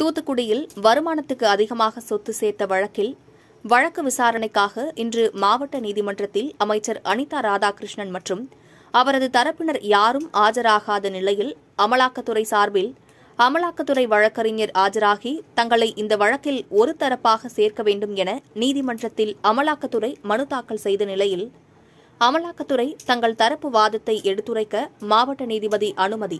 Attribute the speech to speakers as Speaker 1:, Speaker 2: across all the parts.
Speaker 1: தூத்துக்குடியில் வருமானத்துக்கு அதிகமாக சொத்து சேர்த்த வழக்கில் வழக்கு விசாரணைக்காக இன்று மாவட்ட நீதிமன்றத்தில் அமைச்சர் அனிதா ராதாகிருஷ்ணன் மற்றும் அவரது தரப்பினர் யாரும் ஆஜராகாத நிலையில் அமலாக்கத்துறை சார்பில் அமலாக்கத்துறை வழக்கறிஞர் ஆஜராகி தங்களை இந்த வழக்கில் ஒரு தரப்பாக சேர்க்க வேண்டும் என நீதிமன்றத்தில் அமலாக்கத்துறை மனு தாக்கல் செய்த நிலையில் அமலாக்கத்துறை தங்கள் தரப்பு வாதத்தை எடுத்துரைக்க மாவட்ட நீதிபதி அனுமதி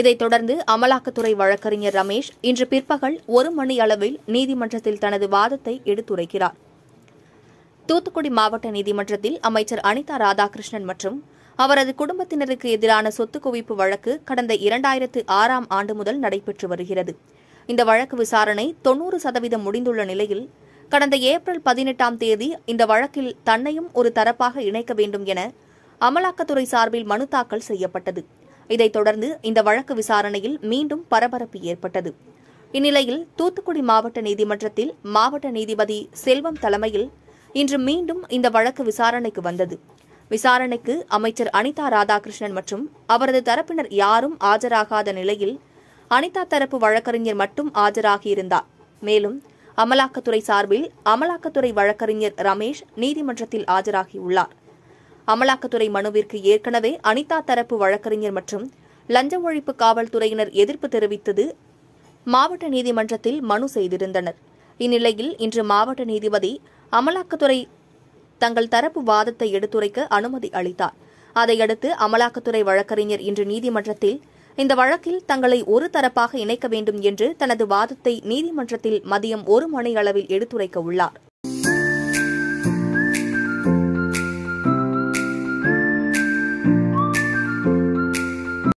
Speaker 1: இதைத் தொடர்ந்து அமலாக்கத்துறை வழக்கறிஞர் ரமேஷ் இன்று பிற்பகல் ஒரு மணி அளவில் நீதிமன்றத்தில் தனது வாதத்தை எடுத்துரைக்கிறார் தூத்துக்குடி மாவட்ட நீதிமன்றத்தில் அமைச்சர் அனிதா ராதாகிருஷ்ணன் மற்றும் அவரது குடும்பத்தினருக்கு எதிரான சொத்து குவிப்பு வழக்கு கடந்த இரண்டாயிரத்து ஆறாம் ஆண்டு முதல் நடைபெற்று வருகிறது இந்த வழக்கு விசாரணை தொன்னூறு சதவீதம் முடிந்துள்ள நிலையில் கடந்த ஏப்ரல் பதினெட்டாம் தேதி இந்த வழக்கில் தன்னையும் ஒரு தரப்பாக இணைக்க வேண்டும் என அமலாக்கத்துறை சார்பில் மனு தாக்கல் செய்யப்பட்டது இதைத் தொடர்ந்து இந்த வழக்கு விசாரணையில் மீண்டும் பரபரப்பு ஏற்பட்டது இந்நிலையில் தூத்துக்குடி மாவட்ட நீதிமன்றத்தில் மாவட்ட நீதிபதி செல்வம் தலைமையில் இன்று மீண்டும் இந்த வழக்கு விசாரணைக்கு வந்தது விசாரணைக்கு அமைச்சர் அனிதா ராதாகிருஷ்ணன் மற்றும் அவரது தரப்பினர் யாரும் ஆஜராகாத நிலையில் அனிதா தரப்பு வழக்கறிஞர் மட்டும் ஆஜராகியிருந்தார் மேலும் அமலாக்கத்துறை சார்பில் அமலாக்கத்துறை வழக்கறிஞர் ரமேஷ் நீதிமன்றத்தில் ஆஜராகியுள்ளார் அமலாக்கத்துறை மனுவிற்கு ஏற்கனவே அனிதா தரப்பு வழக்கறிஞர் மற்றும் லஞ்ச ஒழிப்பு காவல்துறையினர் எதிர்ப்பு தெரிவித்தது மாவட்ட நீதிமன்றத்தில் மனு செய்திருந்தனர் இந்நிலையில் இன்று மாவட்ட நீதிபதி அமலாக்கத்துறை தங்கள் தரப்பு வாதத்தை எடுத்துரைக்க அனுமதி அளித்தார் அதையடுத்து அமலாக்கத்துறை வழக்கறிஞர் இன்று நீதிமன்றத்தில் இந்த வழக்கில் தங்களை ஒரு தரப்பாக இணைக்க வேண்டும் என்று தனது வாதத்தை நீதிமன்றத்தில் மதியம் ஒரு மணி அளவில் எடுத்துரைக்க உள்ளார்